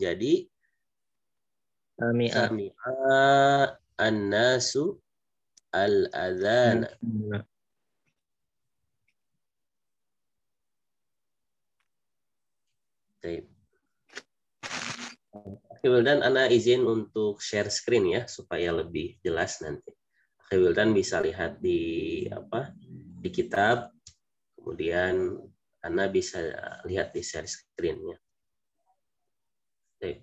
Jadi Sami'a an-nasu al-adhana. Oke. Oke, Wildan, Ana izin untuk share screen ya supaya lebih jelas nanti. Oke, Wildan bisa lihat di apa? di kitab. Kemudian Ana bisa lihat di share screen ya. Baik.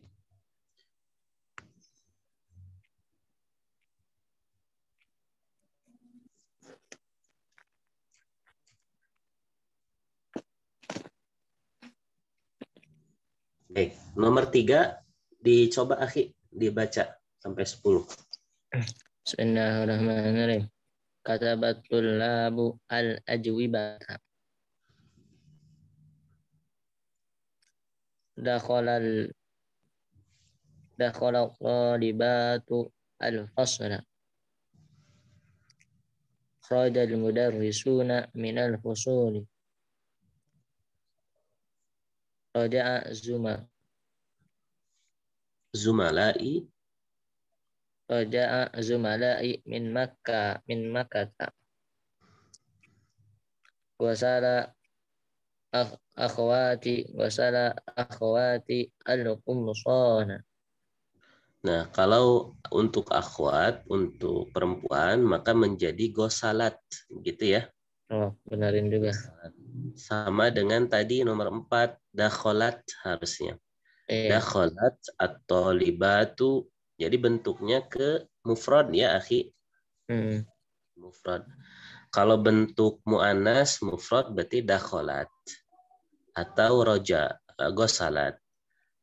nomor tiga dicoba akhi dibaca sampai sepuluh. Bismillahirrahmanirrahim. Katabat labu al-ajwibata. Dakhalal dakhala qalibatu al-fasla kharaja al-mudarrisuna min al-fusuli raja'a zuma zumalai raja'a zumalai min makkah min makkah wasala akhwati wasala akhwati al-qumsana Nah, kalau untuk akhwat, untuk perempuan, maka menjadi gosalat, gitu ya. Oh, benarin juga. Sama dengan tadi nomor empat, dakholat harusnya. Eh. Dakholat atau libatu. Jadi bentuknya ke mufrad ya, akhi. Hmm. Mufrad. Kalau bentuk mu'anas, mufrad berarti dakholat. Atau roja, gosalat.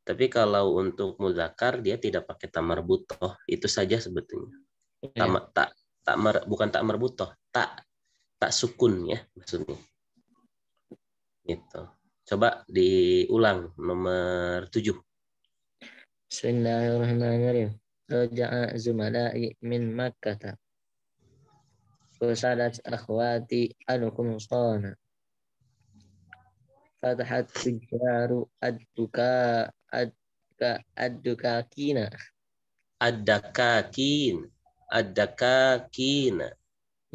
Tapi kalau untuk muzakar dia tidak pakai tamar butoh, itu saja sebetulnya. Yeah. Tam, tak tak mer, bukan tak merbutoh, tak tak sukun ya maksudnya. Gitu. Coba diulang nomor tujuh. Bismillahirrahmanirrahim. Raja'a zumalai min Makkah. Fusadat akhwati anukum sana. Fatahat tijaru ad ad dakakina Ad-dakakin. ad dakakina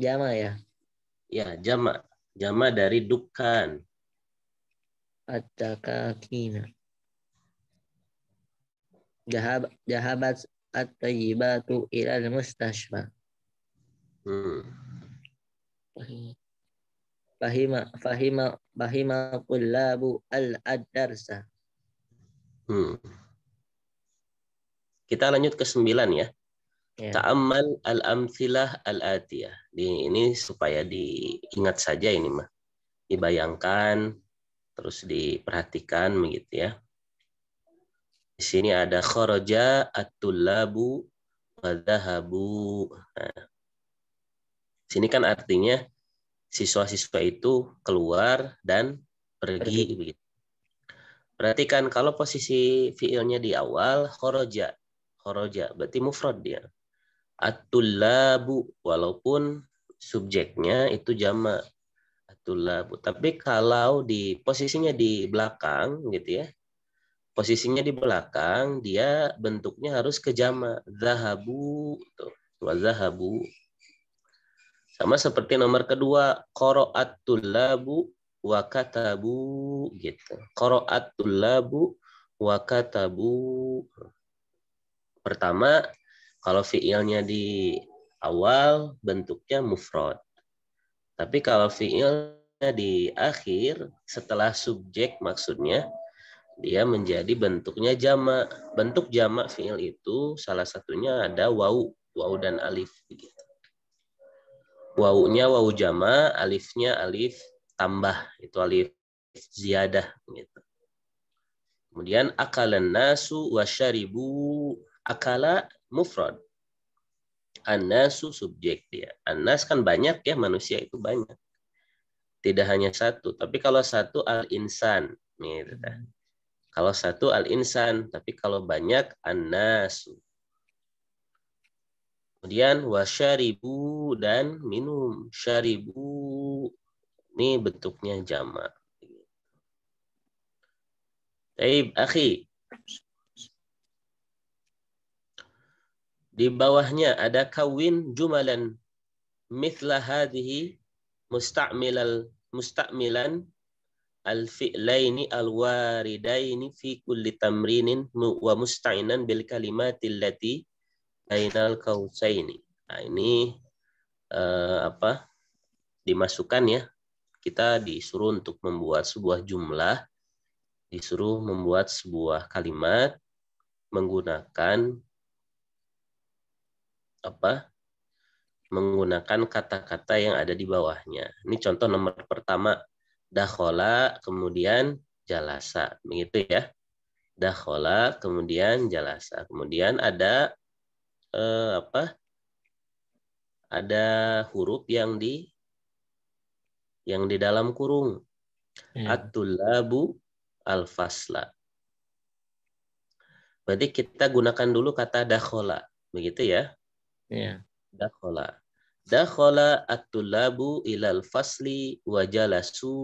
Jama ya? Ya, jama. Jama dari dukan. ad dakakina Dahab, jahabat at-tayyibatu ila mustashfa Hmm. Fahima, fahima, fahima kullabu al ad Hmm. Kita lanjut ke sembilan ya. Yeah. Ta'amal al-amthilah al-atiyah. ini supaya diingat saja ini mah. Dibayangkan, terus diperhatikan begitu ya. Di sini ada kharaja at-tullabu wa Nah. Sini kan artinya siswa-siswa itu keluar dan pergi, pergi. begitu. Berarti kan kalau posisi fiilnya di awal khoroja. Khoroja berarti mufrad dia. At-tullabu walaupun subjeknya itu jama. at Tapi kalau di posisinya di belakang gitu ya. Posisinya di belakang dia bentuknya harus ke jama. Zahabu tuh. Gitu. zahabu. Sama seperti nomor kedua, atul labu wa katabu gitu. Qaraat tullabu wa katabu. Pertama, kalau fiilnya di awal bentuknya mufrad. Tapi kalau fiilnya di akhir setelah subjek maksudnya dia menjadi bentuknya jamak. Bentuk jamak fiil itu salah satunya ada wau, wau dan alif gitu. Wau-nya wau jamak, alifnya alif tambah itu alif ziyadah gitu. Kemudian akalan nasu wa syaribu akala mufrad. An-nasu subjek dia. An-nas kan banyak ya manusia itu banyak. Tidak hanya satu, tapi kalau satu al-insan gitu. Kan. Hmm. Kalau satu al-insan, tapi kalau banyak an-nasu. Kemudian syaribu dan minum. Syaribu ini bentuknya jamak. Taib, akhi. Di bawahnya ada kawin jumalan mithla hadhihi musta'milal musta'milan al fi'laini al waridaini fi kulli tamrinin wa musta'inan bil kalimati allati bainal kausaini. Nah, ini uh, apa? dimasukkan ya kita disuruh untuk membuat sebuah jumlah, disuruh membuat sebuah kalimat menggunakan apa? menggunakan kata-kata yang ada di bawahnya. Ini contoh nomor pertama dakhola kemudian jalasa, begitu ya. Dakhola kemudian jalasa. Kemudian ada eh, apa? Ada huruf yang di yang di dalam kurung. Yeah. At-tulabu al-fasla. Berarti kita gunakan dulu kata dakhola. Begitu ya? Iya. Yeah. Dakhola. Dakhola at-tulabu ilal fasli wajalasu.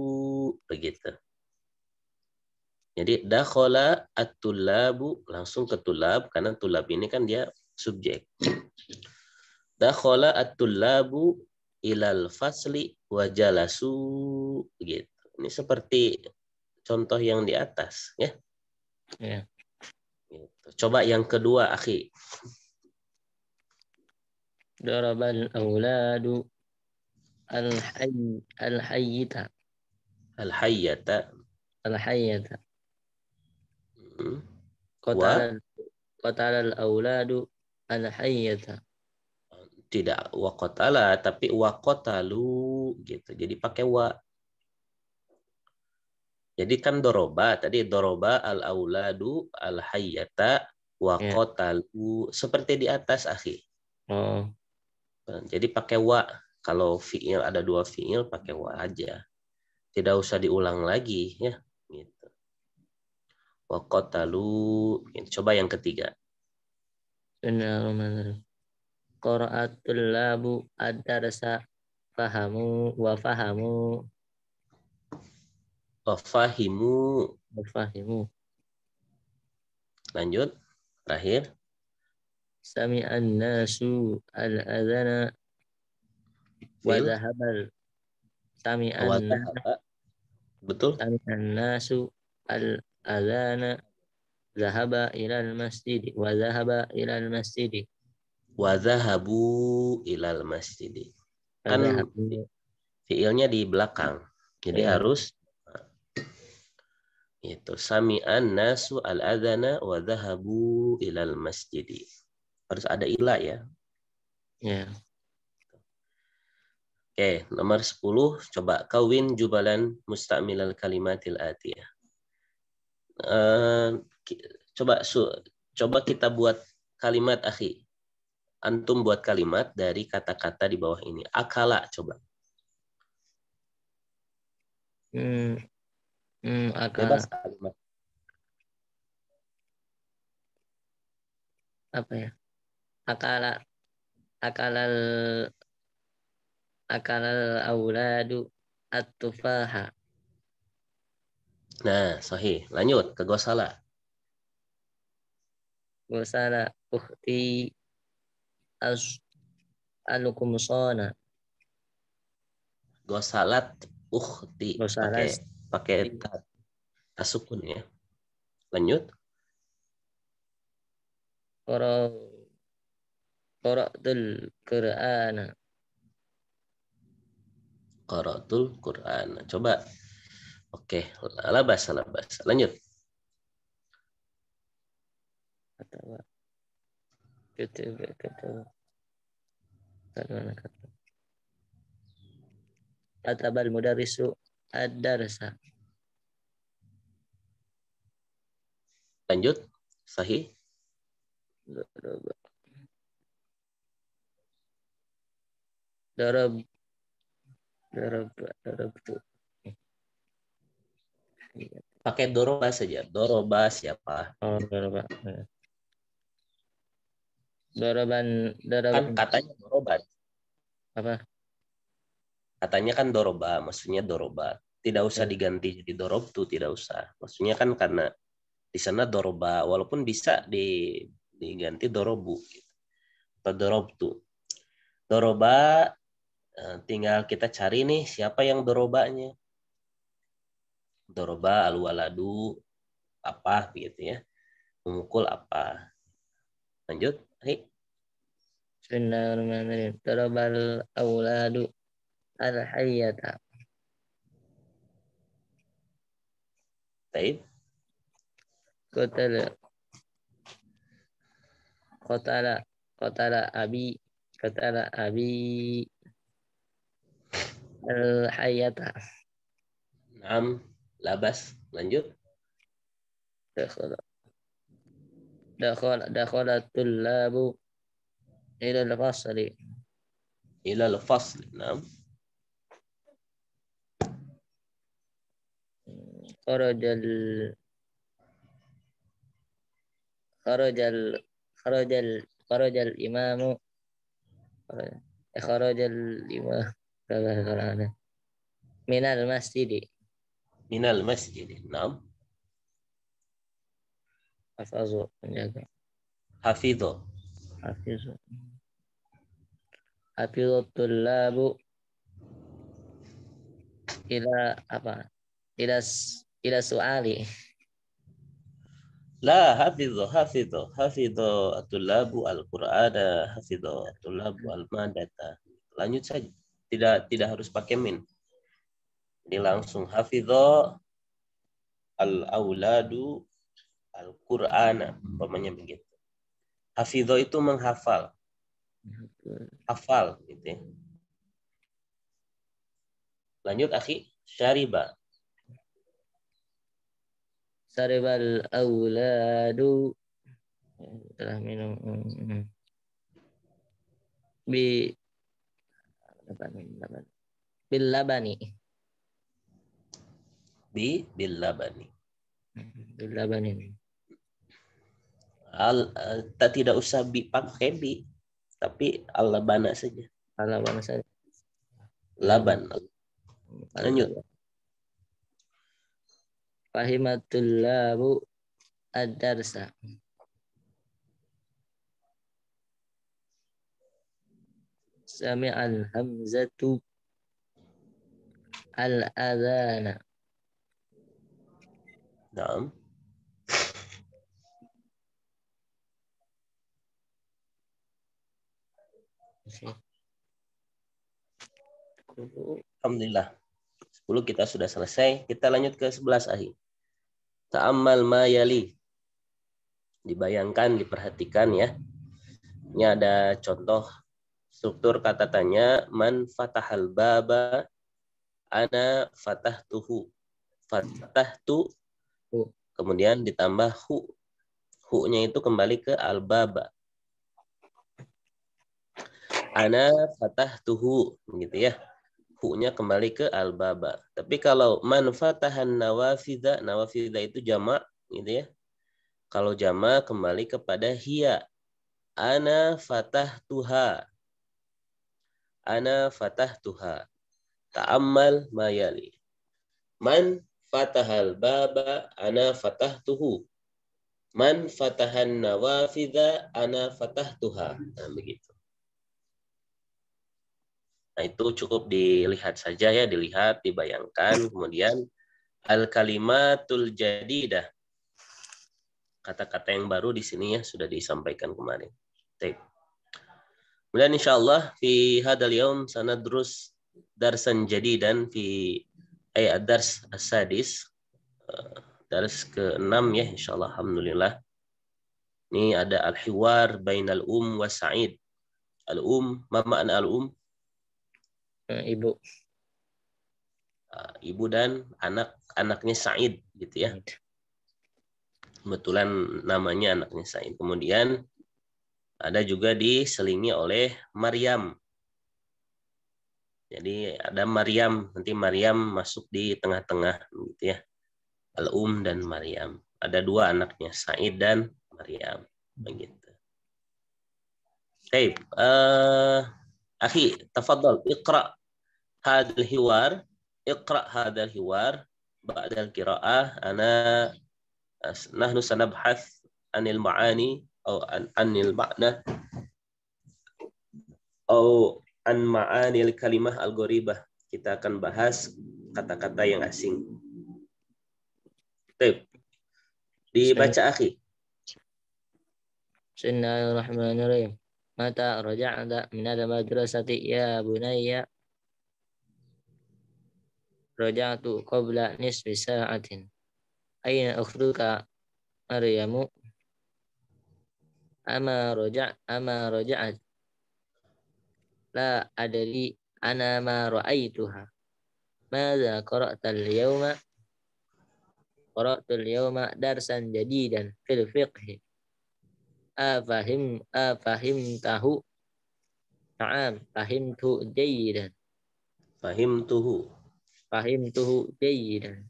Begitu. Jadi dakhola at-tulabu langsung ke tulab karena tulab ini kan dia subjek. Dakhola at-tulabu ilal fasli wa jalasu gitu. Ini seperti contoh yang di atas ya. Yeah. Gitu. Coba yang kedua, akhi. Darabal auladu al-hayy al-hayyata. Al-hayyata. Al-hayyata. Hmm. Qatala qatala al-auladu al-hayyata tidak wakotala tapi wakotalu gitu. Jadi pakai wa. Jadi kan doroba tadi doroba al auladu al hayata wakotalu iya. yeah. seperti di atas akhir Oh. Nah, jadi pakai wa kalau fiil ada dua fiil pakai wa aja. Tidak usah diulang lagi ya gitu. Wakotalu gitu. coba yang ketiga. Benar, benar qara'atul labu ad-darsa fahamu wa fahamu wa fahimu wa fahimu lanjut terakhir sami'an nasu al adana wa dhahabal sami'an betul sami'an nasu al adana zahaba ila al-masjid wa zahaba ila al-masjid Wazahabu ilal masjid. Kan fiilnya di belakang. Jadi ya. harus itu sami'an nasu al adana wa dhahabu ilal masjid. Harus ada ila ya. Ya. Oke, nomor 10 coba kawin jubalan mustamilal kalimatil atiyah. Uh, coba su, coba kita buat kalimat akhi antum buat kalimat dari kata-kata di bawah ini. Akala coba. Hmm, hmm akala. Bebas kalimat. Apa ya? Akala akalal akalal auladu at-tufaha. Nah, sahih. Lanjut ke Gosala. Gosala uhti as'alukum shona. Gosalat ukhti. Gosalat. Pakai, pakai tasukun ya. Lanjut. Qara'tul Qur'ana. Qara'tul Qur'ana. Coba. Oke, labas, labas. Lanjut. Kata, kata. Atabal mudarrisu ad-darsa. Lanjut. Sahih. Darab. Darab. Darab. Pakai doroba saja. Doroba siapa? Oh, doroba. Ya. Doroban doroban kan katanya doroban. Apa? Katanya kan doroba, maksudnya doroba. Tidak usah hmm. diganti jadi dorob tuh, tidak usah. Maksudnya kan karena di sana doroba, walaupun bisa di diganti dorobu gitu. atau dorob tuh. Doroba eh, tinggal kita cari nih siapa yang dorobanya. Doroba alwaladu apa gitu ya. Memukul apa. Lanjut. Bismillahirrahmanirrahim. Tarabal awladu al-hayyata. Baik. Kotala. Kotala. Kotala abi. Kotala abi. Al-hayyata. Naam. Labas. Lanjut. Ikhlas. دخل دخل الطلاب إلى الفصل إلى الفصل نعم خرج ال خرج ال خرج ال خرج الإمام خرج الإمام من المسجد من المسجد نعم Hafazo penjaga Hafizo. Hafizo. Hafizo tulabu ila apa ila ila suali la hafizo hafizo hafizo tulabu al-qur'ana hafizo tulabu al-madata lanjut saja tidak tidak harus pakai min jadi langsung hafizo al-auladu al Quran, umpamanya hmm. begitu. Hafidho itu menghafal. Hafal gitu ya. Lanjut akhi, syariba. Syaribal awladu. telah minum bi Bilabani. bi Bilabani. Bilabani. Bilabani al eh, tak tidak usah bi pakai bi tapi al labana saja al labana saja laban lanjut fahimatul labu adarsa sami al hamzatu al adana Alhamdulillah. 10 kita sudah selesai. Kita lanjut ke 11 ahi. Ta'amal mayali. Dibayangkan, diperhatikan ya. Ini ada contoh struktur kata tanya man fatahal baba ana fatah tuhu fatah tu kemudian ditambah hu hu-nya itu kembali ke al baba. ana fatah tuhu gitu ya rukunya kembali ke al-baba. Tapi kalau man fatahan nawafidha, nawafidha itu jamak gitu ya. Kalau jama kembali kepada hia. Ana fatah tuha. Ana fatah tuha. Ta'ammal mayali. Man fatahal baba ana fatah tuhu. Man fatahan nawafidha ana fatah tuha. Nah, begitu. Nah, itu cukup dilihat saja ya, dilihat, dibayangkan. Kemudian al-kalimatul dah Kata-kata yang baru di sini ya sudah disampaikan kemarin. Baik. Kemudian Allah, fi hadal yaum sanadrus darsan jadidan fi eh dars asadis eh, dars ke-6 ya Allah alhamdulillah. Ini ada al-hiwar bainal um wa sa'id. Al-um, ma al-um? Eh, ibu eh, ibu dan anak anaknya Said gitu ya kebetulan namanya anaknya Said kemudian ada juga diselingi oleh Maryam jadi ada Maryam nanti Maryam masuk di tengah-tengah gitu ya Al-Um dan Maryam ada dua anaknya Said dan Maryam begitu. hey, uh, akhi tafadhal iqra hadal hiwar iqra hadal hiwar ba'da al-qira'ah ana nahnu sanabhas anil ma'ani atau an anil makna atau an ma'anil kalimah al ghoribah kita akan bahas kata-kata yang asing. Baik. Dibaca akhi. Bismillahirrahmanirrahim mata roja anda min madrasati ya bunaya roja tu kubla nis bisa atin aina ukhruka ariyamu ama roja ama rojaat la adali ana ma roai tuha qara'ta al-yawma qara'tu al darsan jadi dan fiqhi afahim afahim tahu Naam, fahim tu jayidan. Fahim tuhu. Fahim tuhu jayidan.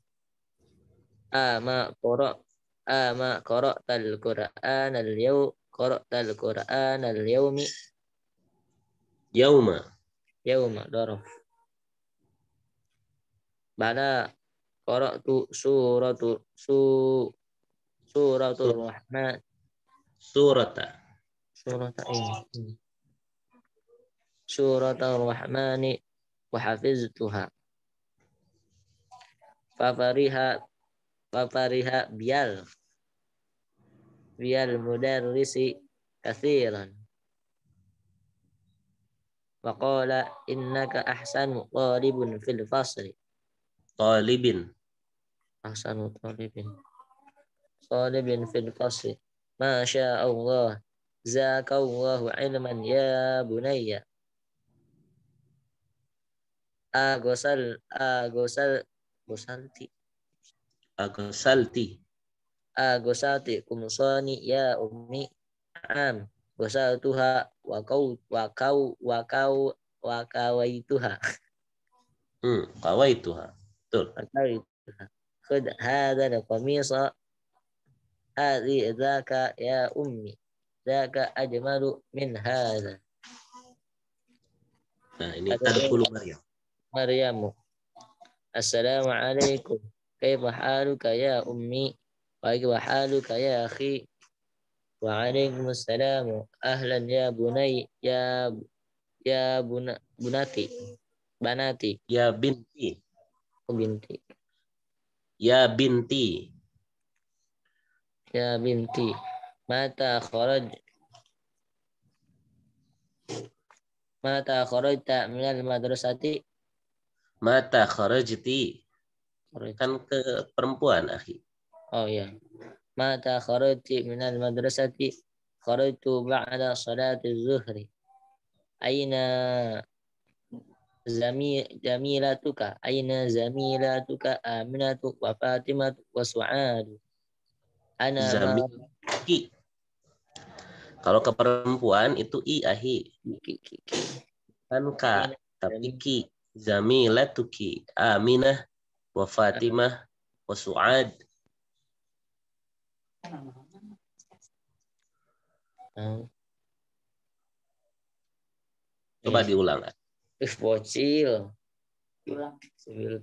Ama korok ama korok tal Quran al yau korok tal Quran al yaumi. Yauma. Yauma dorof. Bala korok tu suratu su suratul rahman surata. Surata ini. Iya. Oh. Surata Rahmani wa hafiztuha. Fafariha fafariha bial bial mudarrisi kathiran. Waqala innaka ahsanu talibun fil fasli. Talibin. Ahsanu talibin. Talibin fil fasli. Masya Allah. Zakallahu ilman ya bunayya. Agosal, agosal, gosanti. Agosalti. Agosalti kumsani ya ummi am. Gosal Tuha, wakau wakau wakau wakawai tuha. Hmm, kawai Hmm, kawaituha. Betul. Kawaituha. Khud hadha al هذه zaka ya ummi zaka ajmalu min hadza Nah, ini tadkhulu Maryam. Maryam. Assalamualaikum. Kaifa haluka ya ummi? Wa kaifa haluka ya akhi? Wa assalamu Ahlan ya bunai ya ya buna, bunati. Banati. Ya binti. Oh, binti. Ya binti. Ya binti, mata kharaj Mata tak minal madrasati? Mata kharajti. Kan ke perempuan, akhi. Oh ya. Mata kharajti minal madrasati? Kharajtu ba'da salati zuhri. Aina zamilatuka? Aina zamilatuka Aminatu wa Fatimatu wa Su'adu? Ana. Zamiki. Kalau ke perempuan itu i ahi. Anka. Tapi ki. Zamilatuki. Aminah. Wa Fatimah. Wa Su'ad. Hmm. Coba diulang. Ih, bocil. Ulang.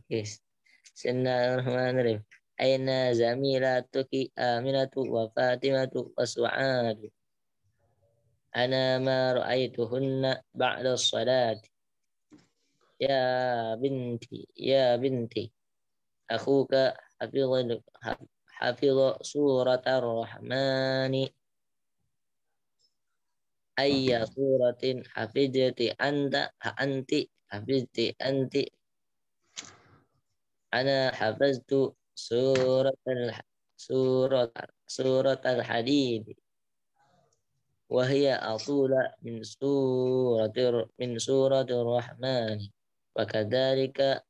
Bismillahirrahmanirrahim. أين زميلاتك آمنة وفاطمة وسعاد أنا ما رأيتهن بعد الصلاة يا بنتي يا بنتي أخوك حفظ حفظ سورة الرحمن أي سورة حفظت أنت أنت حفظت أنت أنا حفظت surat al surat surat al hadid wahia atula min surat min surat rahman wa kadzalika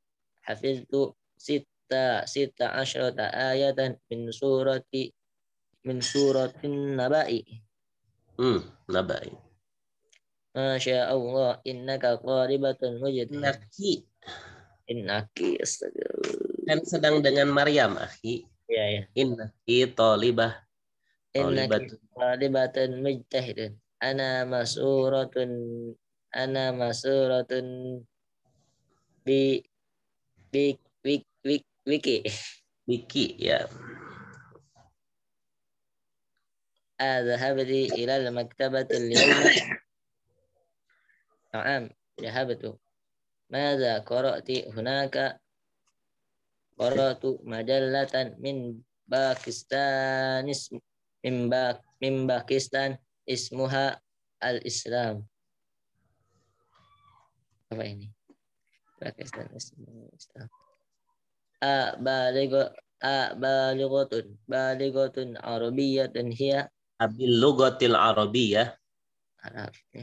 hafiztu sita sita asyrata ayatan min surati min suratin nabai hmm nabai Masya Allah, innaka qaribatun mujid. Innaki. Innaki, astagfirullah kan sedang dengan Maryam, akhi. Iya, ya. Inna ki talibah. Inna ki talibatun mujtahidun. Ana mas'uratun ana masuratun bi bi wik wik wiki wiki ya ذهبت إلى المكتبة اليوم نعم ذهبت Mada قرأت hunaka? qaratu majallatan min Pakistan min, Bak, min Pakistan ismuha al-Islam. Apa ini? Pakistan ismuha al-Islam. A baligo a baligotun baligotun arabiyatun hiya abil lugatil arabiyah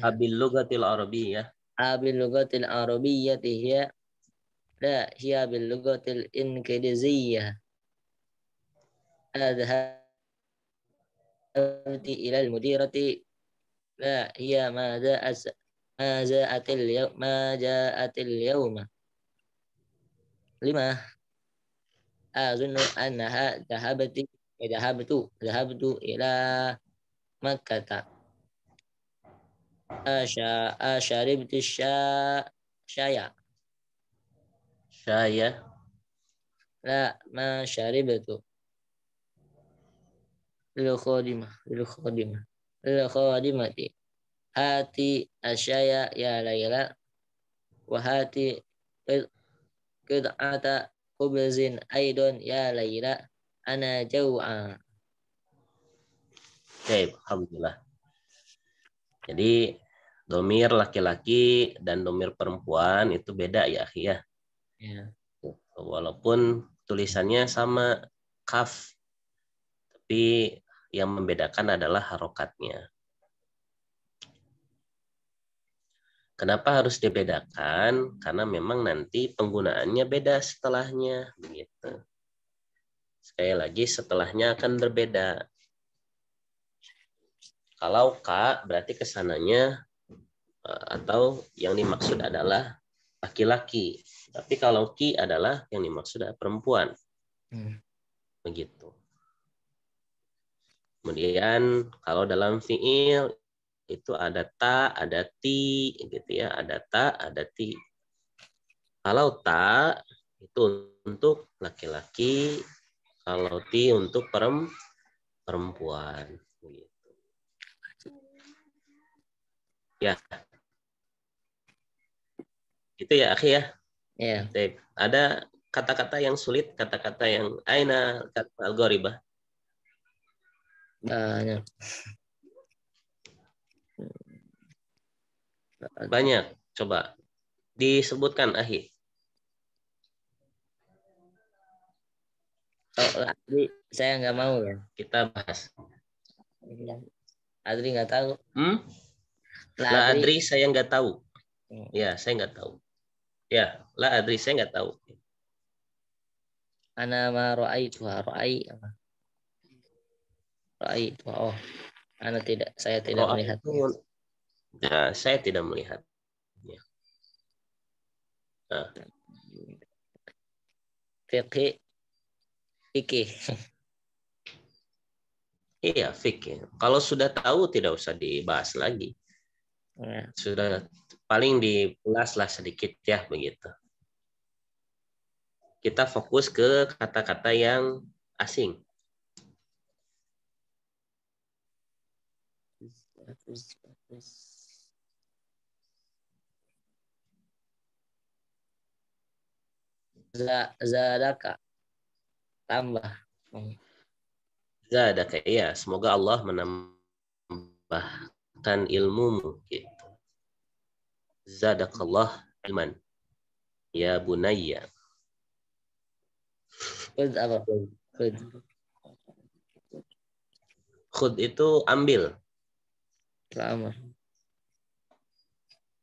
abil lugatil arabiyah abil lugatil arabiyah hiya لا هي باللغة الإنجليزية أذهبت إلى المديرة لا هي ماذا أس... ما جاءت اليوم ما جاءت اليوم لما أظن أنها ذهبت ذهبت ذهبت إلى مكة أشا أشربت الشاي saya la ma syaribatu lil khadimah lil khadimah lil khadimati hati asyaya ya laila wa hati kid'ata khubzin aidon ya laila ana jau'a Okay, Alhamdulillah. Jadi domir laki-laki dan domir perempuan itu beda ya, ya. Ya. Walaupun tulisannya sama kaf, tapi yang membedakan adalah harokatnya. Kenapa harus dibedakan? Karena memang nanti penggunaannya beda setelahnya, begitu. Sekali lagi setelahnya akan berbeda. Kalau K berarti kesananya eh, atau yang dimaksud adalah laki-laki. Tapi kalau ki adalah yang dimaksud adalah perempuan. Hmm. Begitu. Kemudian kalau dalam fiil itu ada ta, ada ti, gitu ya, ada ta, ada ti. Kalau ta itu untuk laki-laki, kalau ti untuk perempuan. Gitu. Ya, itu ya, akhirnya. Ya. Yeah. Ada kata-kata yang sulit, kata-kata yang aina kata algoritma. Banyak. Banyak. Coba disebutkan Ahi. Oh, Adri, saya nggak mau ya. Kita bahas. Iya. Adri nggak tahu. Hmm? Nah, lah Adri, Adri saya nggak tahu. Hmm. Ya, saya nggak tahu. Ya, la adri saya nggak tahu. Ana ma apa ra'i tuha Oh. Ana tidak saya tidak melihat. Ya, saya tidak melihat. Ya. Nah. Fiqih. Fikih. Iya, fikih. Kalau sudah tahu tidak usah dibahas lagi. Ya. Sudah paling diulaslah sedikit ya begitu. Kita fokus ke kata-kata yang asing. Zadaka tambah. Zadaka ya semoga Allah menambahkan ilmumu gitu zadakallah ilman Ya bunayya. Khud apa? Khud. Khud itu ambil. Lama.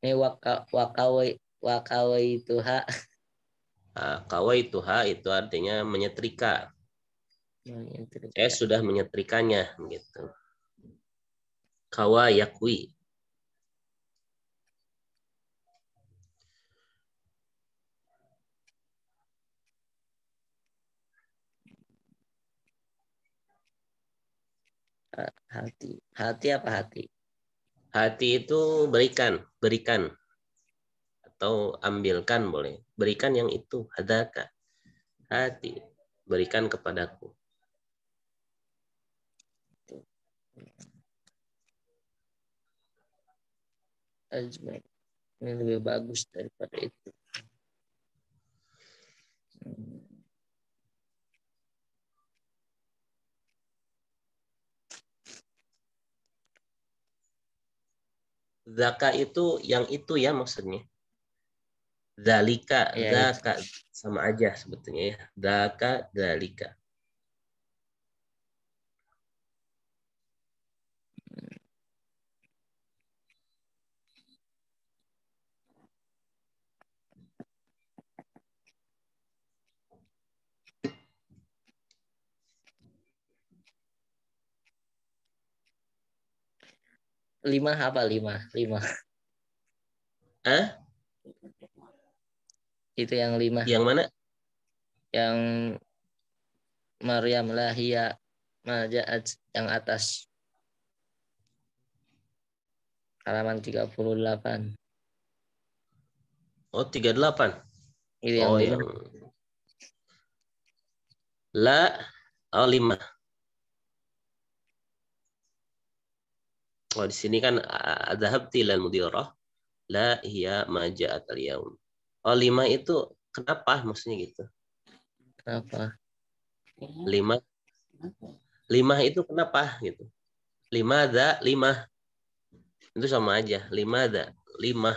Ini eh, waka, wakawai wakawai tuha. Nah, kawai tuha itu artinya menyetrika. Eh Saya sudah menyetrikanya gitu. Yakwi. Hati. Hati apa hati? Hati itu berikan, berikan. Atau ambilkan boleh. Berikan yang itu, hadaka. Hati, berikan kepadaku. Ajmain. Ini lebih bagus daripada itu. Hmm. Zaka itu yang itu ya maksudnya. Zalika, yeah. zaka sama aja sebetulnya ya. Zaka, zalika. lima apa lima lima Hah? itu yang lima yang mana yang Maryam lahia majaat yang atas halaman 38 oh 38 itu iya, yang oh, lima. yang... la oh lima oh, di sini kan zahabti lal mudirah la hiya maja'at al yaum. Oh, lima itu kenapa maksudnya gitu? Kenapa? Lima. Lima itu kenapa gitu? Lima da lima. Itu sama aja. Lima da lima.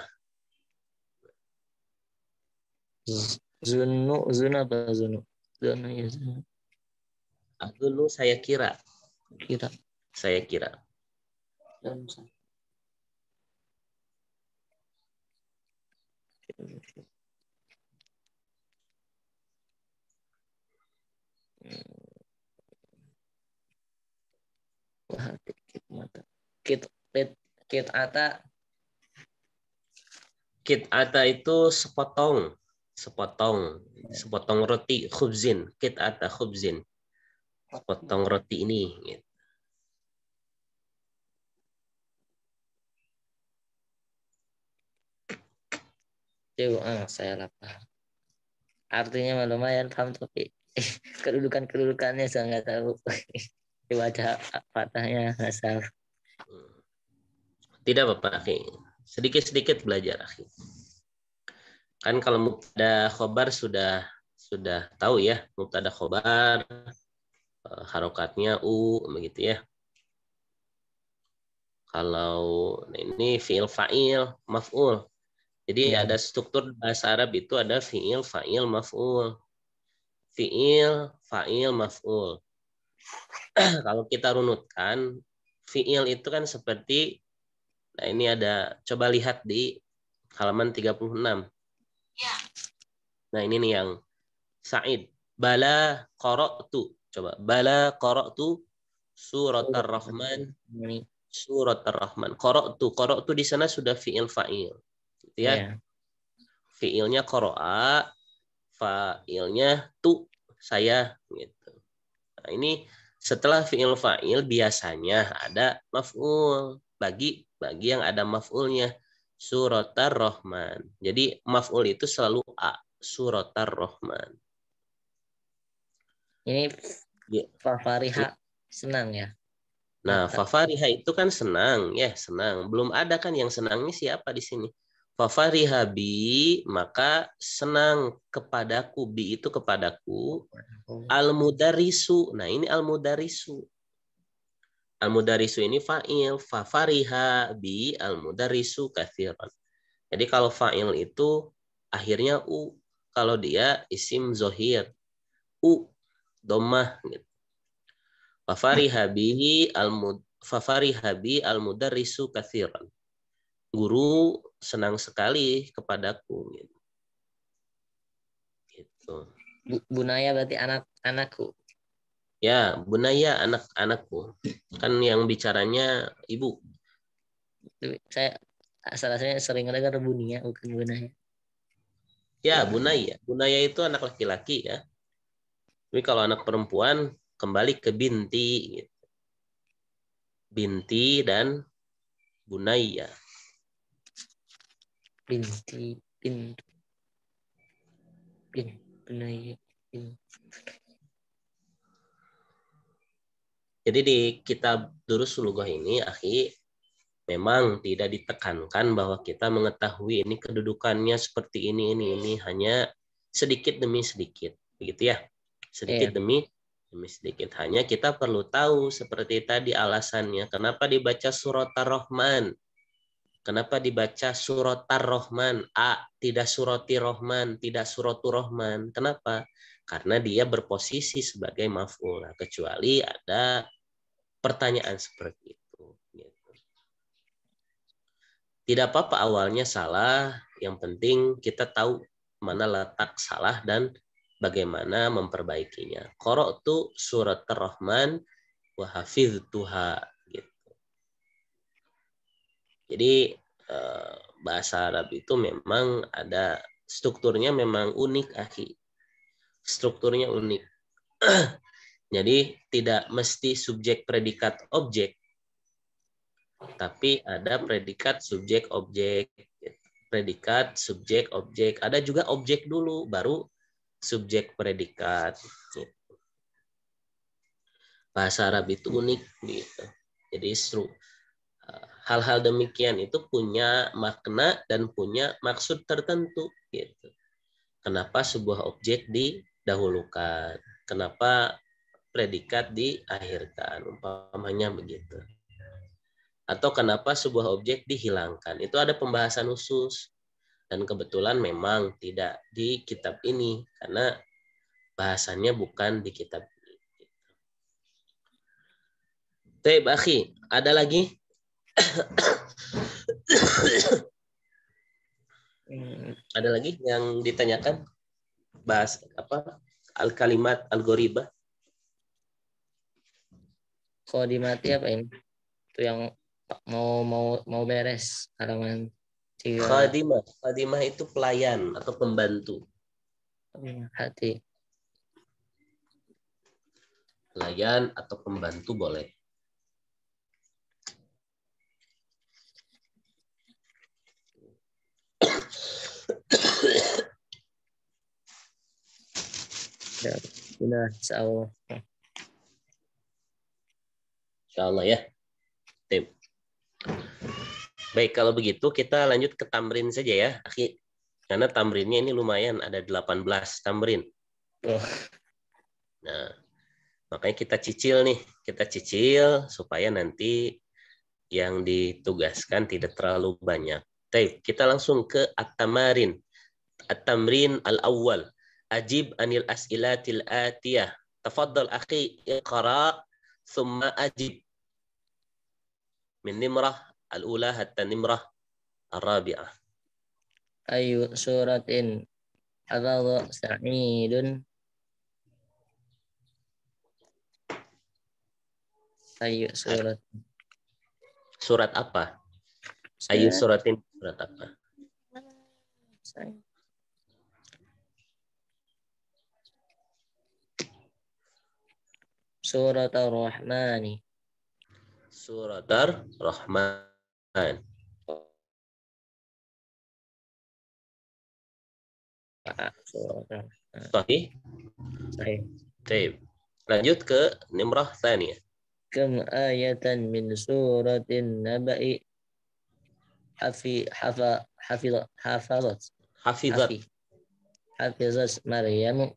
Zunu, zunu apa zunu? Zunu ya zunu. Zunu saya kira. Kira. Saya kira dalam hmm. kita kit mata. Kit kit kit ata. Kit ata itu sepotong, sepotong, ya. sepotong roti khubzin. Kit ata khubzin. Sepotong roti ini. Gitu. Yuk, amat ah, saya lapar. Artinya lumayan paham tapi kedudukan kedudukannya saya nggak tahu. Dibaca patahnya asal. Tidak apa-apa, Aki. Sedikit-sedikit belajar, aki. Kan kalau ada khobar sudah sudah tahu ya, mubtada khobar eh, harokatnya u begitu ya. Kalau ini fiil fa'il maf'ul jadi hmm. ada struktur bahasa Arab itu ada fiil, fa'il, maf'ul. Fiil, fa'il, maf'ul. Kalau kita runutkan, fiil itu kan seperti nah ini ada coba lihat di halaman 36. Ya. Nah, ini nih yang Said bala qara'tu. Coba bala qara'tu surat Ar-Rahman. Surat Ar-Rahman. Qara'tu, qara'tu di sana sudah fiil fa'il. Ya, yeah. fiilnya koroa failnya tu saya gitu nah, ini setelah fiil fa'il biasanya ada maf'ul bagi bagi yang ada maf'ulnya suratar rohman jadi maf'ul itu selalu a suratar rohman ini iya. Fafariha senang ya nah Fafariha itu kan senang ya senang belum ada kan yang senangnya siapa di sini Fafarihabi maka senang kepadaku bi itu kepadaku al mudarisu. Nah, ini al mudarisu. Al mudarisu ini fa'il fafarihabi almudarisu al mudarisu Jadi kalau fa'il itu akhirnya u kalau dia isim zohir u domah gitu. Fafariha al mud fafariha guru senang sekali kepadaku gitu. gitu. Bu, Bunaya berarti anak anakku. Ya, Bunaya anak anakku. Kan yang bicaranya ibu. Saya asal asalnya sering dengar Bunia bukan Bunaya. Ya, Bunaya. Bunaya itu anak laki-laki ya. Tapi kalau anak perempuan kembali ke binti gitu. Binti dan Bunaya binti pin, bin benai bin ya, jadi di kitab durus ini akhi memang tidak ditekankan bahwa kita mengetahui ini kedudukannya seperti ini ini ini hanya sedikit demi sedikit begitu ya sedikit yeah. demi demi sedikit hanya kita perlu tahu seperti tadi alasannya kenapa dibaca surat ar-Rahman Kenapa dibaca surat Ar-Rahman? A. Tidak surati Rahman, tidak suratur Rahman. Kenapa? Karena dia berposisi sebagai maf'ul. Nah, kecuali ada pertanyaan seperti itu. Gitu. Tidak apa-apa awalnya salah. Yang penting kita tahu mana letak salah dan bagaimana memperbaikinya. Korok tu surat Ar-Rahman wa hafidh tuha jadi eh, bahasa Arab itu memang ada strukturnya memang unik, akhi. Strukturnya unik. Jadi tidak mesti subjek predikat objek, tapi ada predikat subjek objek, predikat subjek objek. Ada juga objek dulu, baru subjek predikat. Bahasa Arab itu unik gitu. Jadi eh, hal-hal demikian itu punya makna dan punya maksud tertentu gitu. Kenapa sebuah objek didahulukan? Kenapa predikat diakhirkan? Umpamanya begitu. Atau kenapa sebuah objek dihilangkan? Itu ada pembahasan khusus. Dan kebetulan memang tidak di kitab ini karena bahasannya bukan di kitab ini. Baki ada lagi? Hmm, ada lagi yang ditanyakan bahas apa al kalimat algoritma? kalau dimati apa ini itu yang mau mau mau beres halaman khadimah khadimah itu pelayan atau pembantu hmm, hati pelayan atau pembantu boleh nah, insya Allah. ya. ya. Tim. Baik, kalau begitu kita lanjut ke tamrin saja ya, Aki. Karena tamrinnya ini lumayan, ada 18 tamrin. Oh. Nah, makanya kita cicil nih, kita cicil supaya nanti yang ditugaskan tidak terlalu banyak. Baik, kita langsung ke at-tamarin. At-tamrin al-awwal ajib anil as'ilatil atiyah. Tafaddal akhi iqra thumma ajib. Min nimrah al-ula hatta nimrah al-rabi'ah. Ayu suratin hadadha sa'idun. Ayu surat. Surat apa? Ayu suratin surat apa? Saya. surat ar rahman Surat ar-Rahman. Sahih. Sahih. Baik. Lanjut ke nimrah thaniyah. Kam ayatan min suratin naba'i hafi hafa hafiz, hafizat hafizat hafizat Maryam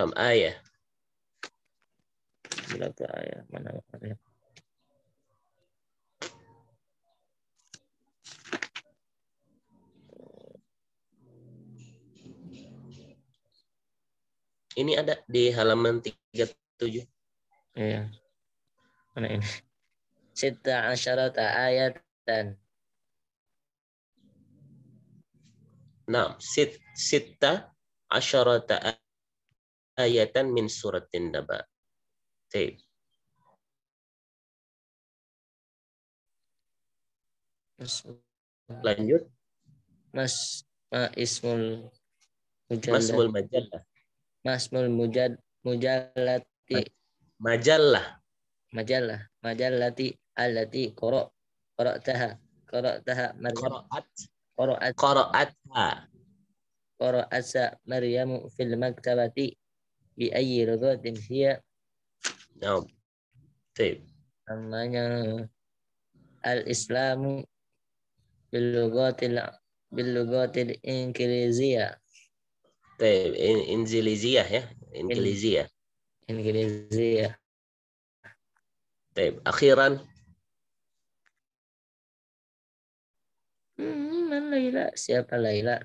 kam ayah bila ke mana ya, ayah. Ini ada di halaman 37. Iya. Mana ini? Sita ayat dan Nah, sit, sita ayat ayatan min suratin naba. Mas. Lanjut. Mas ma ismul mujallah. Mas Masmul majallah. Mul mujad mujallati. Majallah. Majallah. Majallati allati qara qara'taha qara'taha Qara'at. Qara'at. Qara'atha. Qara'atsa Maryam fil maktabati bi ayyi ridatin hiya Nah, oh, Tip. Namanya al-Islamu bil-lughatil bil-lughatil Inggrisiyah. Tip, in ya, Inggrisia, Inggrisia, Tip, akhiran Hmm, Laila? Siapa Laila?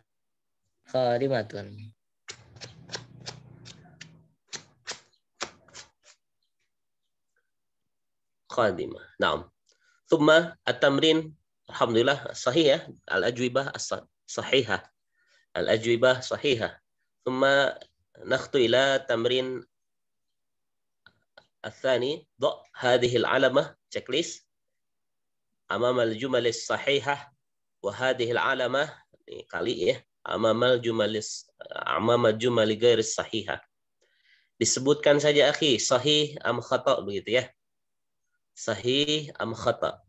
Khadimatun. qadimah. Naam. Thumma at-tamrin alhamdulillah sahih ya al-ajwibah sahihah. Al-ajwibah sahihah. Thumma nakhtu ila tamrin الثاني ضع هذه العلمة checklist أمام الجمل الصحيحة وهذه العلمة kali ya أمام الجمل أمام الجمل غير الصحيحة disebutkan saja akhi sahih am khata begitu ya sahih am khata.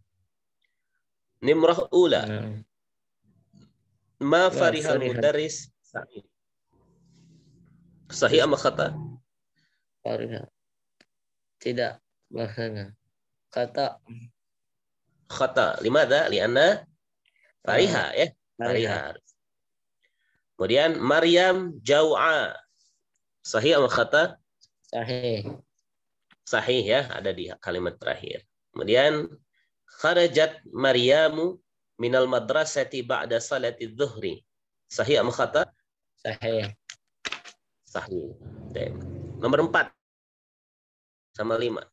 Nimrah ula. Ya. Ma ya, farihal mudarris sahih. Sahih am khata? Farihal. Tidak bahana. Kata. Khata. Limada? liana fariha ya. Fariha. Kemudian Maryam Jau'a. Sahih am khata? Sahih sahih ya ada di kalimat terakhir. Kemudian kharajat Maryamu minal madrasati ba'da salati dhuhri. Sahih am khata? Sahih. Sahih. Daim. Nomor empat sama lima.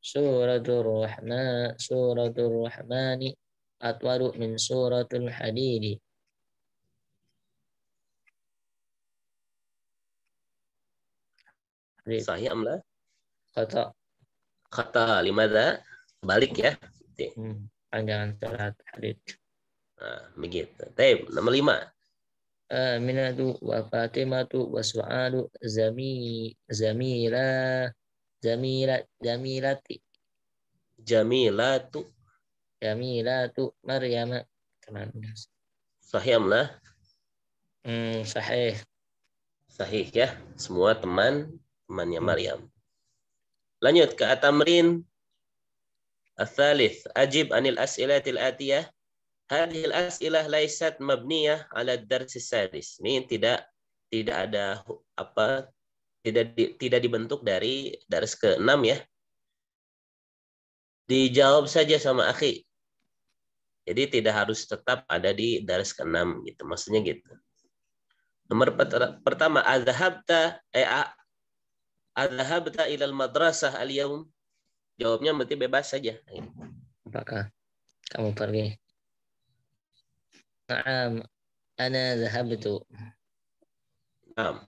Suratul Rahman, Suratul Rahmani atwaru min suratul hadidi. Sahih amla? kata kata lima limada balik ya hmm, panjangan surat hadis nah, begitu tem nomor lima Aminatu ah, wa Fatimatu wa Su'adu zami zamira zamira zamilati jamilatu jamilatu Maryama teman sahih amlah hmm, sahih sahih ya semua teman temannya hmm. Maryam Lanjut ke atamrin Al-Thalith. ajib Anil as'ilatil atiyah. Hadil as'ilah laisat mabniyah ala darsis sadis. ini tidak tidak ada apa tidak di, tidak dibentuk dari dars ke-6 ya dijawab saja sama akhi jadi tidak harus tetap ada di dars ke-6 gitu maksudnya gitu nomor pertama azhabta eh adhabta ilal madrasah al-yaum? Jawabnya berarti bebas saja. Apakah kamu pergi? Naam, ana zahabtu. Naam.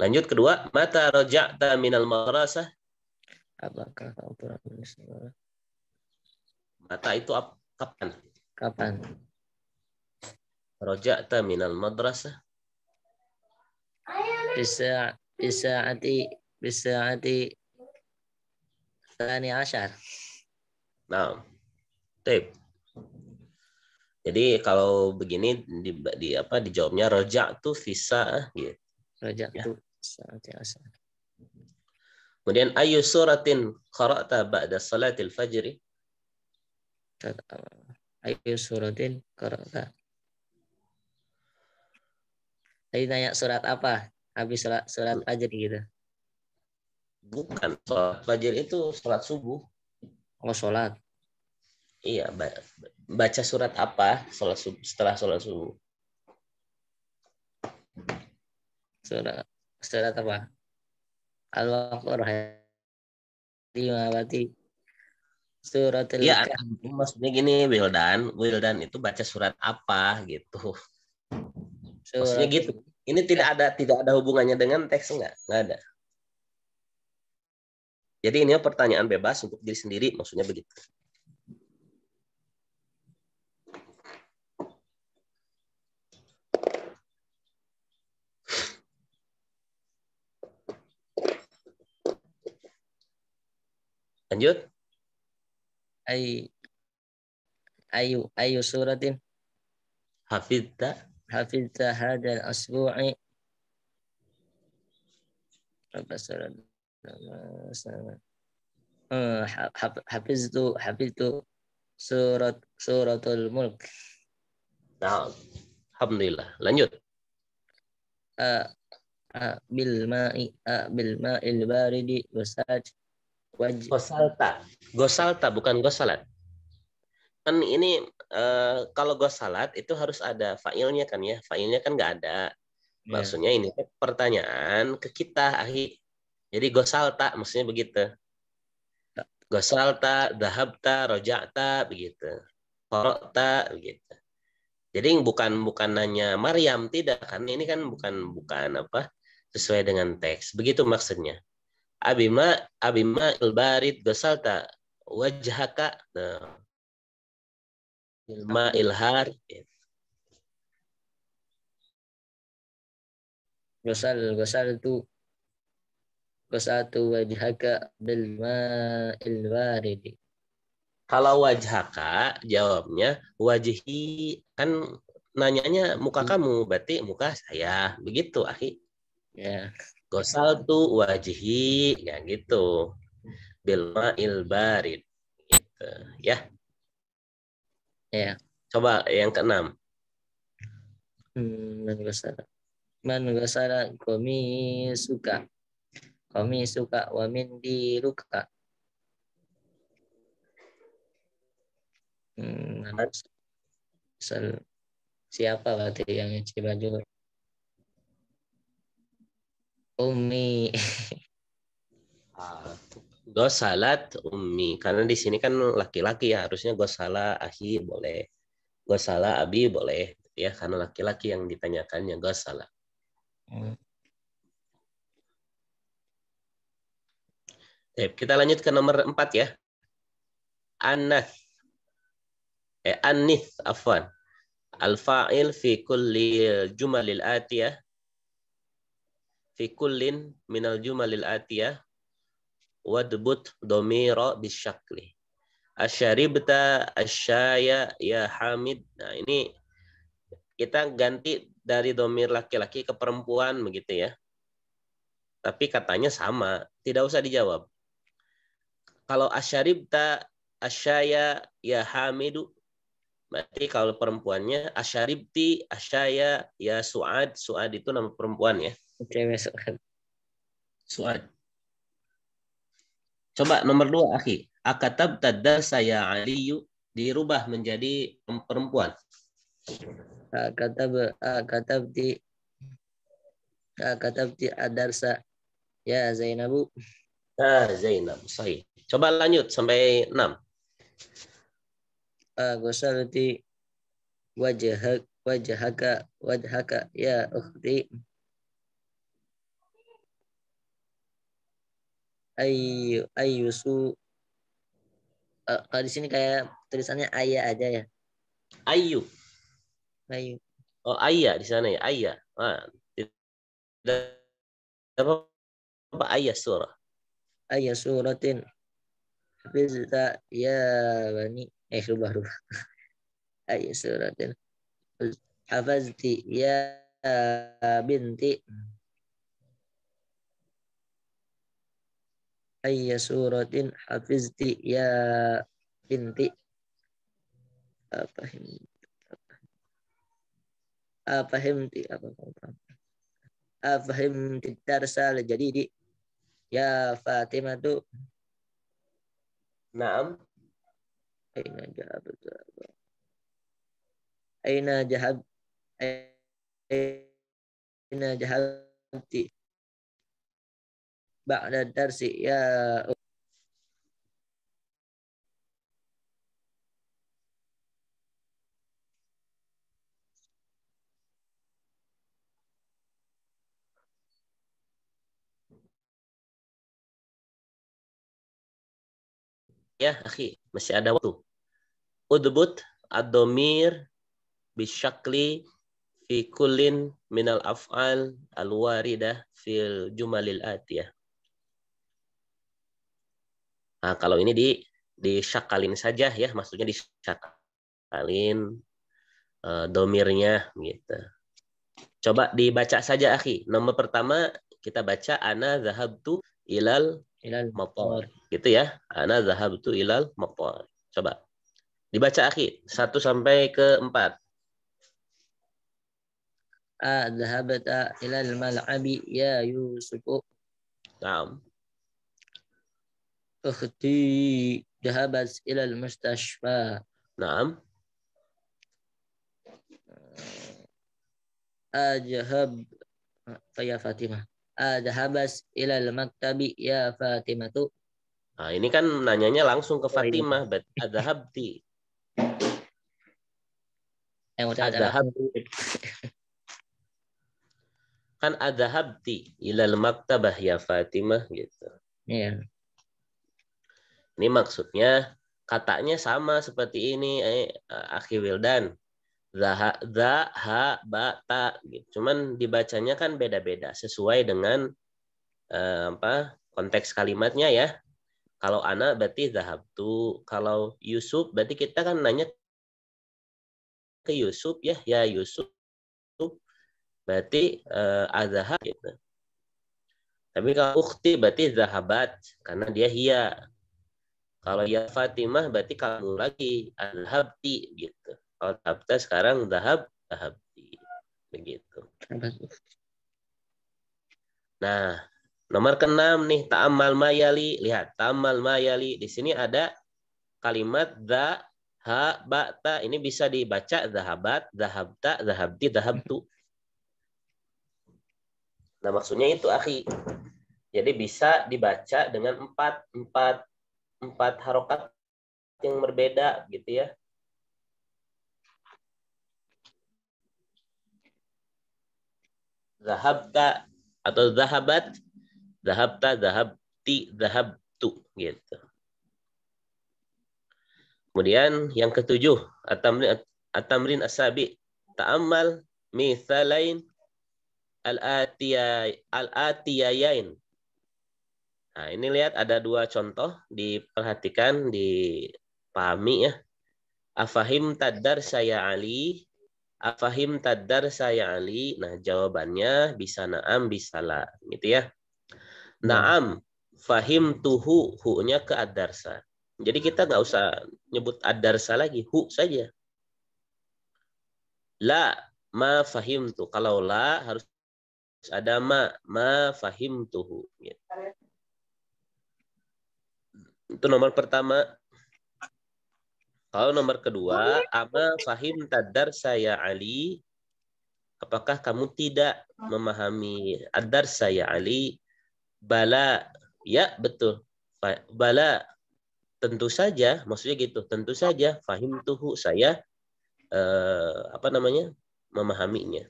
Lanjut kedua, mata raja'ta minal madrasah? Apakah kamu pergi? Mata itu ap, kapan? Kapan? Raja'ta minal madrasah? Bisa bisaati bisaati tani ashar. Nah, tip. Jadi kalau begini di, di apa dijawabnya rojak tuh visa gitu. Rojak ya. tuh saati ashar. Kemudian ayu suratin qara'ta ba'da salatil fajri? Ayu suratin qara'ta. Tadi nanya surat apa? habis sholat, sholat fajar gitu? Bukan sholat fajar itu sholat subuh. Oh sholat. Iya baca surat apa sholat subuh, setelah sholat subuh? Surat surat apa? al quran surat ya maksudnya gini Wildan Wildan itu baca surat apa gitu surat maksudnya gitu ini tidak ya. ada tidak ada hubungannya dengan teks enggak? Enggak ada. Jadi ini pertanyaan bebas untuk diri sendiri, maksudnya begitu. Lanjut. Ayu, ayu, ayu suratin. Hafidta. حفظت هذا الأسبوع حفظت حفظت surat suratul mulk. Nah, alhamdulillah. Lanjut. ah ah bil ma'i uh, bil ma'il baridi wasaj waj. Gosalta. Gosalta bukan gosalat kan ini uh, kalau gue salat itu harus ada failnya kan ya failnya kan nggak ada yeah. maksudnya ini pertanyaan ke kita ahi jadi gue salta maksudnya begitu gue salta dahabta rojakta begitu korokta begitu jadi bukan bukan nanya Maryam tidak kan ini kan bukan bukan apa sesuai dengan teks begitu maksudnya abima abima ilbarid gosalta wajhaka nah Ilma ilhar. Iya. Gosal, gosal tu. Gosatu wajhaka bilma ilwaridi Kalau wajhaka, jawabnya wajhi kan nanyanya muka hmm. kamu, berarti muka saya. Begitu, akhi. Ya. Gosal tu wajhi, ya gitu. bilma ilbarid gitu. Ya. Ya. Coba yang keenam. Hmm, Mangasara. Mangasara kami suka. Kami suka wamin di luka. Hmm, harus siapa berarti yang nyuci baju? Umi. Ah, Gosalat ummi karena di sini kan laki-laki ya harusnya gosala ahi boleh gosala abi boleh ya karena laki-laki yang ditanyakannya gosala. Hmm. Oke, kita lanjut ke nomor empat ya. Anas eh anis afwan. Al fa'il fi kulli jumalil atiyah fi kullin minal jumalil atiyah wadbut domiro bisyakli. Asyaribta asyaya ya hamid. Nah ini kita ganti dari domir laki-laki ke perempuan begitu ya. Tapi katanya sama, tidak usah dijawab. Kalau asyaribta asyaya ya hamidu Berarti kalau perempuannya asyaribti, asyaya, ya suad. Suad itu nama perempuan ya. Oke, okay, suad. Suad. Coba nomor dua, akhi. Akatab tadda saya aliyu dirubah menjadi perempuan. Akatab akatab di akatab di adarsa ya Zainabu. Ah ya Zainab, sahih. Coba lanjut sampai enam. Gosalti wajah wajahaka wajahaka ya oke. ayu ayusu uh, eh, kalau di sini kayak tulisannya ayah aja ya ayu ayu oh ayah di sana ya ayah ah, tidak apa, apa ayah surah ayah suratin Hafizta ya bani eh rubah rubah ayah suratin hafazti ya binti ayya suratin hafizti ya binti apa henti apa himti apa henti apa himti jadi di ya Fatimah tu Naam. Aina jahab Aina jahab Aina jahab ba'da darsi ya ya akhi masih ada waktu udbut ad-domir bisyakli fi kullin minal af'al al-waridah fil jumalil atiyah Nah, kalau ini di di syakalin saja ya, maksudnya di disyakalin e, domirnya gitu. Coba dibaca saja, Aki. Nomor pertama kita baca ana zahabtu ilal ilal matar. Gitu ya. Ana zahabtu ilal matar. Coba. Dibaca, Aki, satu sampai ke empat A zahabta ilal mal'abi ya Yusuf. Naam. أختي ذهبت إلى المستشفى نعم أذهب فيا فاطمة أذهبت إلى المكتب يا فاطمة Nah, ini kan nanyanya langsung ke Fatimah, oh, iya. bet adhabti. Eh, Yang Ada adhabti. kan adhabti ilal maktabah ya Fatimah gitu. Iya. Yeah. Ini maksudnya katanya sama seperti ini eh, eh Aki Wildan. Zaha, ha, ba, ta. Gitu. Cuman dibacanya kan beda-beda sesuai dengan eh, apa konteks kalimatnya ya. Kalau ana berarti zahabtu, kalau Yusuf berarti kita kan nanya ke Yusuf ya, ya Yusuf. Berarti eh, gitu. Tapi kalau ukti berarti zahabat karena dia hia. Kalau ya Fatimah berarti kamu lagi alhabti habti gitu. Kalau tabta sekarang dahab dahabti begitu. Nah, nomor keenam nih ta'amal mayali. Lihat ta'amal mayali di sini ada kalimat da ha ba ta ini bisa dibaca dahabat dahabta dahabti dahabtu. Nah, maksudnya itu akhi. Jadi bisa dibaca dengan empat, empat empat harokat yang berbeda gitu ya. Zahabta atau zahabat, zahabta, zahabti, zahabtu gitu. Kemudian yang ketujuh, atamrin atamrin asabi, ta'ammal misalain al-atiyayain. Nah, ini lihat ada dua contoh diperhatikan, di pahami ya. Afahim tadar saya Ali. Afahim tadar saya Ali. Nah, jawabannya bisa naam, bisa la. Gitu ya. Naam, fahim tuhu, hu-nya ke adarsa. Jadi kita nggak usah nyebut adarsa lagi, hu saja. La, ma fahim tuh. Kalau la harus ada ma, ma fahim tuhu. Gitu. Itu nomor pertama. Kalau nomor kedua, ama fahim tadar saya Ali. Apakah kamu tidak memahami adar saya Ali? Bala, ya betul. Bala, tentu saja. Maksudnya gitu, tentu saja. Fahim tuh saya eh, apa namanya memahaminya.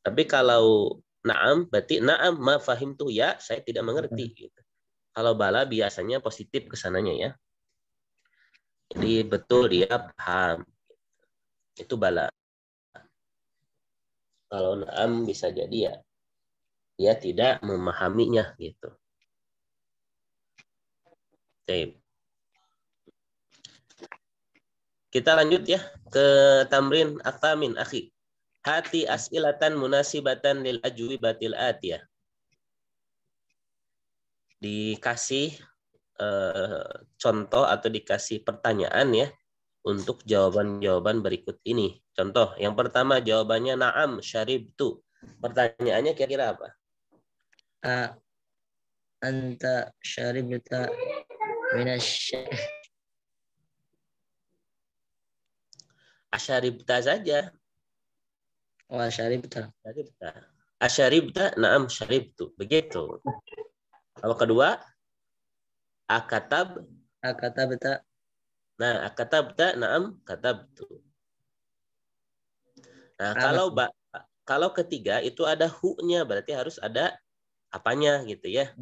Tapi kalau naam, berarti naam ma fahim tuh ya saya tidak mengerti. Gitu. Kalau bala biasanya positif kesananya ya. Jadi betul dia paham. Itu bala. Kalau naam bisa jadi ya dia tidak memahaminya gitu. Oke. Kita lanjut ya ke tamrin aktamin akhi. Hati as'ilatan munasibatan lil batil atiyah dikasih eh, contoh atau dikasih pertanyaan ya untuk jawaban-jawaban berikut ini. Contoh, yang pertama jawabannya naam tu Pertanyaannya kira-kira apa? Uh, anta syarib minasy Asyaribta saja. Oh, asyaribta. Asyaribta. Asyaribta, naam syaribtu. Begitu. Apa kedua? Akatab. Akatab Akatabta. Nah, akatab akatabta, naam, tu Nah, kalau ba kalau ketiga itu ada hu-nya, berarti harus ada apanya gitu ya.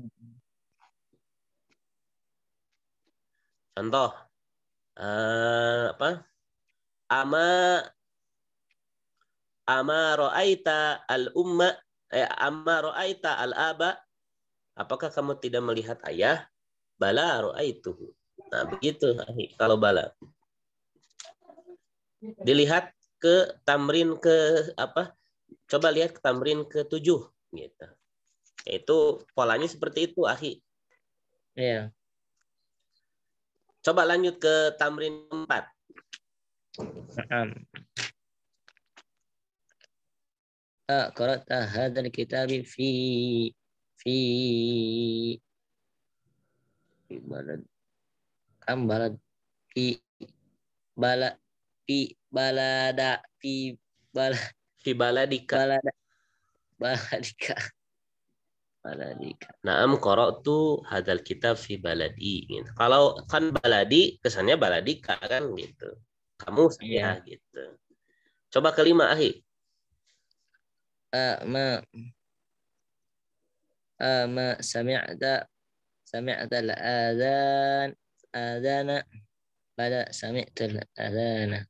Contoh uh, apa? Ama ama ro'aita al umma eh ama ro'aita al aba Apakah kamu tidak melihat ayah? Bala itu. Nah, begitu kalau bala. Dilihat ke tamrin ke apa? Coba lihat ke tamrin ke tujuh gitu. Itu polanya seperti itu, Ahi. Iya. Coba lanjut ke tamrin empat. Uh, Korot Qara'ta hadzal kitab fi fi balad kam balad fi bala fi balada fi bala fi baladika balada baladika baladika naam qara'tu hadal kitab fi baladi gitu. kalau kan baladi kesannya baladika kan gitu kamu saya yeah. gitu coba kelima ahi uh, ma ما سمعت سمعت الأذان أذان بلى سمعت الأذان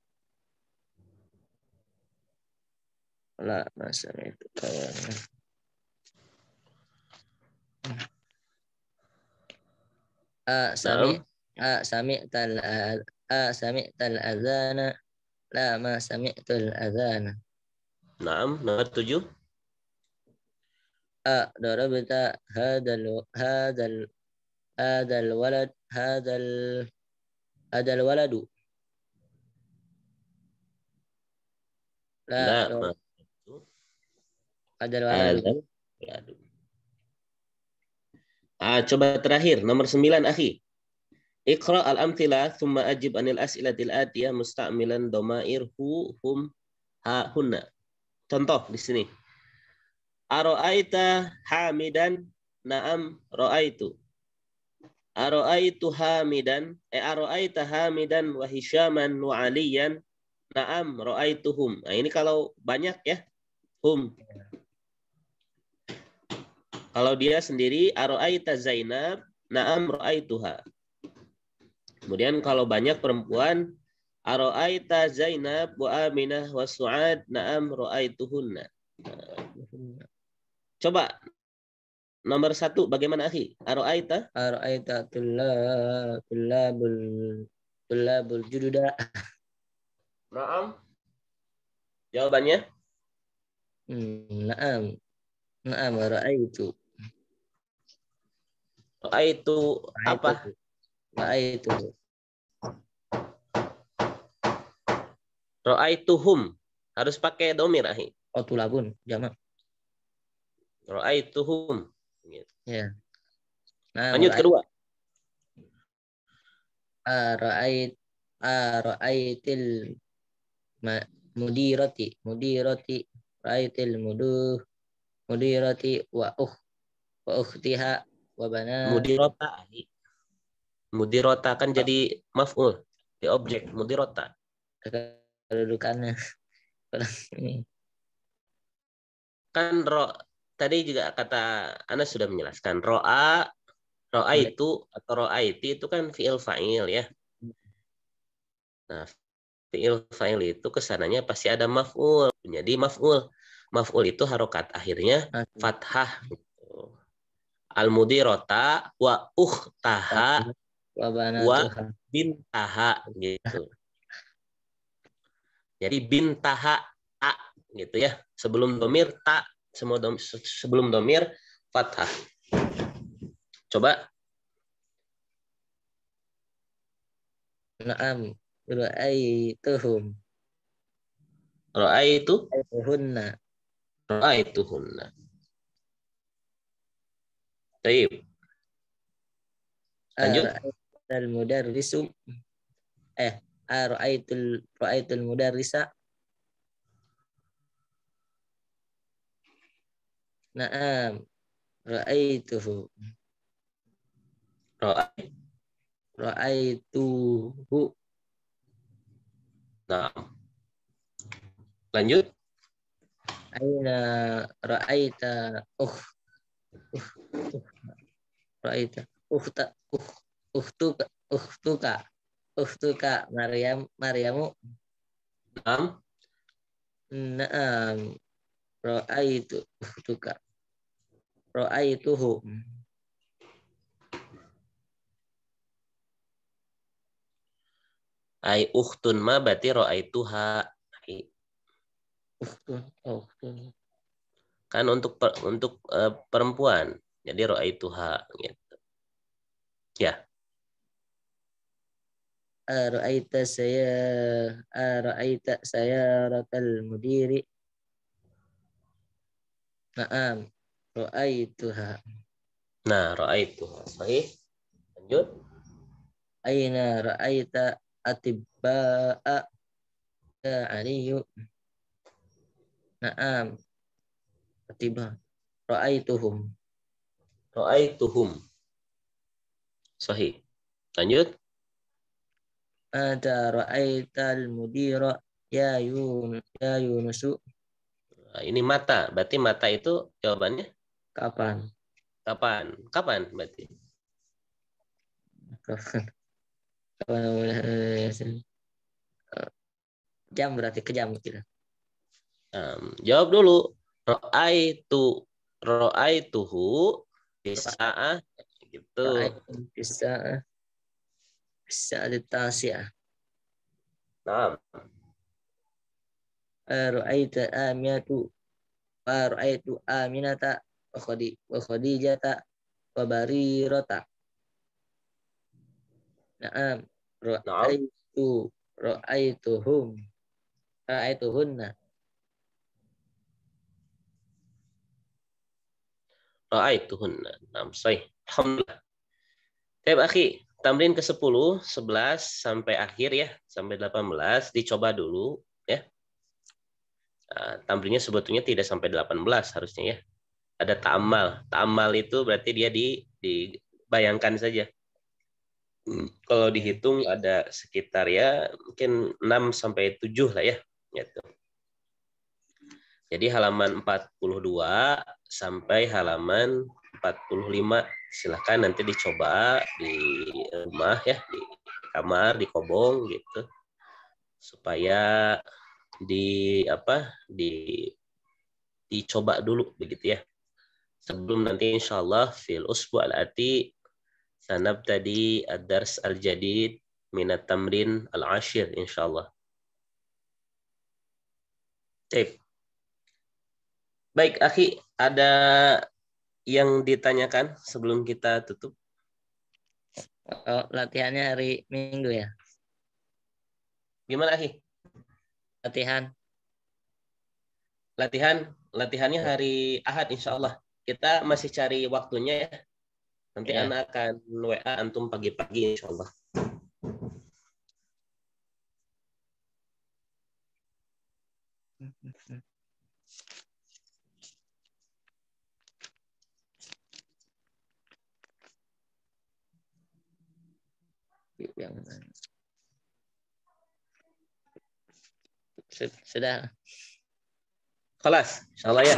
لا ما سمعت الأذان أسمعت أسمعت الأذان أسمعت الأذان لا ما سمعت الأذان نعم nomor tujuh ضربت هذا هذا هذا الولد هذا هذا الولد لا, هذا الولد Ah, coba terakhir nomor 9 akhi. Iqra al-amthilah thumma ajib anil as'ilatil atiyah musta'milan dhamair hu hum ha hunna. Contoh di sini. Aro'aita hamidan na'am ro'aitu. Aro'aitu hamidan, eh aro'aita hamidan wa hisyaman wa aliyan na'am ro'aituhum. Nah, ini kalau banyak ya, hum. Kalau dia sendiri, aro'aita Zainab, na'am ro'aituha. Kemudian kalau banyak perempuan, aro'aita Zainab wa Aminah wa Su'ad, na'am ro'aituhunna. Coba nomor satu bagaimana akhi? Aroaita? Ah? Aroaita tulabul tulabul bul jududa. Naam. Jawabannya? Hmm, naam. Naam aro'aitu. Raaitu apa? Raaitu. Ra'aituhum harus pakai domir ahi. Oh tulabun jamak. Ra'aituhum. Gitu. Ya. Nah, Lanjut kedua. Ra'ait ra'aitil mudirati mudirati ra'aitil mudu mudirati wa uh wa ukhtiha wa bana mudirata mudirata kan jadi maf'ul di objek mudirata kedudukannya kan ro tadi juga kata Anas sudah menjelaskan roa roa iya. itu atau roa itu itu kan fiil fa'il ya. Nah, fiil fa'il itu kesananya pasti ada maf'ul. Jadi maf'ul. Maf'ul itu harokat akhirnya fathah. Gitu. Al-mudirota wa ukhtaha wa wa bintaha gitu. Jadi bintaha a gitu ya. Sebelum domir tak semua dom, sebelum domir fathah. Coba. Naam. Ra'aituhum. Ra'aitu? Hunna. hunna. Baik. Lanjut. Al-mudarrisu. Eh, ra'aitul ra'aitul mudarrisa Naam. Ra'aituhu. Ra'aituhu. Naam. Lanjut. Aina ra'aita uh, uh, uh ra'aita uhta uh, uhtuka uhtuka uhtuka Maryam Maryamu. Naam. Naam. Ra'aitu tuka. hu Ai uhtun ma berarti ha Uhtun, oh, uhtun. Kan untuk per, untuk uh, perempuan. Jadi ha gitu. Ya. Ara'aita saya ara'aita saya rakal mudiri Naam. Ra'aituha. Nah, ra'aituha. Sahih. Lanjut. Aina ra'aita atibba'a ya aliyu. Naam. Atibba. Ra'aituhum. Ra'aituhum. Sahih. Lanjut. Ada ra'aital mudira ya yun ya yunusu. Eh, ini mata, berarti mata itu jawabannya kapan? Kapan? Kapan berarti? Kapan? Eh, jam berarti ke jam kita. Um, jawab dulu. tuhu gitu. bisa bisa gitu. Bisa bisa ditasiah. Nah. Ra'aitu Aminatu Ra'aitu Aminata wa Khadijata wa Barirata. Naam. Ra'aitu Ra'aituhum Ra'aituhunna Ra'aituhunna. Naam, sahih. Alhamdulillah. Baik, akhi. Tamrin ke-10, 11 sampai akhir ya, sampai 18 dicoba dulu Eh, tamrinya sebetulnya tidak sampai 18 harusnya ya. Ada tamal, tamal itu berarti dia di dibayangkan saja. Hmm, kalau iya. dihitung ada sekitar ya mungkin 6 sampai 7 lah ya. Gitu. Jadi halaman 42 sampai halaman 45 silahkan nanti dicoba di rumah ya di kamar di kobong gitu supaya di apa di dicoba dulu begitu ya sebelum nanti insyaallah fil usbu al ati sanab tadi adars al jadid minat tamrin al ashir insyaallah Taip. Baik, Aki, ada yang ditanyakan sebelum kita tutup? Oh, latihannya hari Minggu ya? Gimana, Aki? latihan? Latihan, latihannya ya. hari Ahad insya Allah. Kita masih cari waktunya ya. Nanti ya. anak akan WA antum pagi-pagi insya Allah. yang sudah kelas insyaallah ya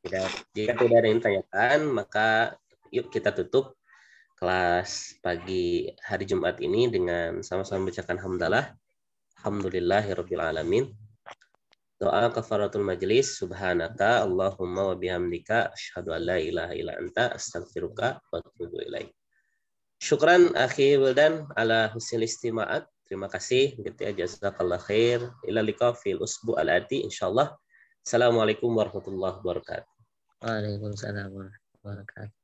tidak jika tidak ada yang tanyakan maka yuk kita tutup kelas pagi hari Jumat ini dengan sama-sama bacakan hamdalah alhamdulillahirabbil alamin doa kafaratul majlis subhanaka allahumma wa bihamdika asyhadu an la ilaha illa anta astaghfiruka wa atubu ilaik syukran akhi Wildan ala husnul istima'at Terima kasih gitu ya jazakallah khair. Ila liqa fil usbu al ati insyaallah. Assalamualaikum warahmatullahi wabarakatuh. Waalaikumsalam warahmatullahi wabarakatuh.